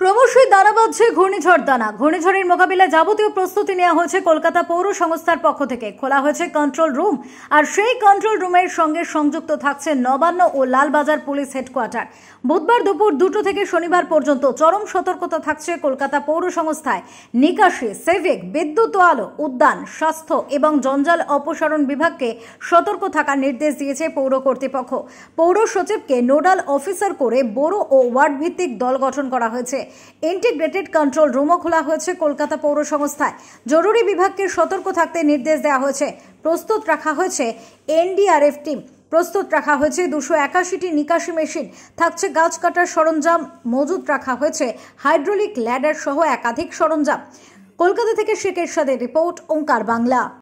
ক্রমশই দাঁড়া বাঁধছে ঘূর্ণিঝড় দানা ঘূর্ণিঝড়ের মোকাবিলায় যাবতীয় প্রস্তুতি নেওয়া হয়েছে কলকাতা পৌর সংস্থার পক্ষ থেকে খোলা হয়েছে কন্ট্রোল রুম আর সেই কন্ট্রোল রুমের সঙ্গে সংযুক্ত থাকছে নবান্ন ও লালবাজার পুলিশ হেডকোয়ার্টার বুধবার দুপুর দুটো থেকে শনিবার পর্যন্ত চরম সতর্কতা থাকছে কলকাতা পৌর সংস্থায় নিকাশি সেভিক বিদ্যুৎ আলো উদ্যান স্বাস্থ্য এবং জঞ্জাল অপসারণ বিভাগকে সতর্ক থাকার নির্দেশ দিয়েছে পৌর কর্তৃপক্ষ পৌর সচিবকে নোডাল অফিসার করে বড় ও ওয়ার্ড ভিত্তিক দল গঠন করা হয়েছে ইন্টিগ্রেটেড কন্ট্রোল রুমও খোলা হয়েছে কলকাতা পৌর সংস্থায় জরুরি বিভাগকে সতর্ক থাকতে নির্দেশ দেওয়া হয়েছে প্রস্তুত রাখা হয়েছে এনডিআরএফ টিম প্রস্তুত রাখা হয়েছে দুশো একাশিটি নিকাশি মেশিন থাকছে গাছ কাটার সরঞ্জাম মজুত রাখা হয়েছে হাইড্রোলিক ল্যাডার সহ একাধিক সরঞ্জাম কলকাতা থেকে শেখ এরশাদের রিপোর্ট ওঙ্কার বাংলা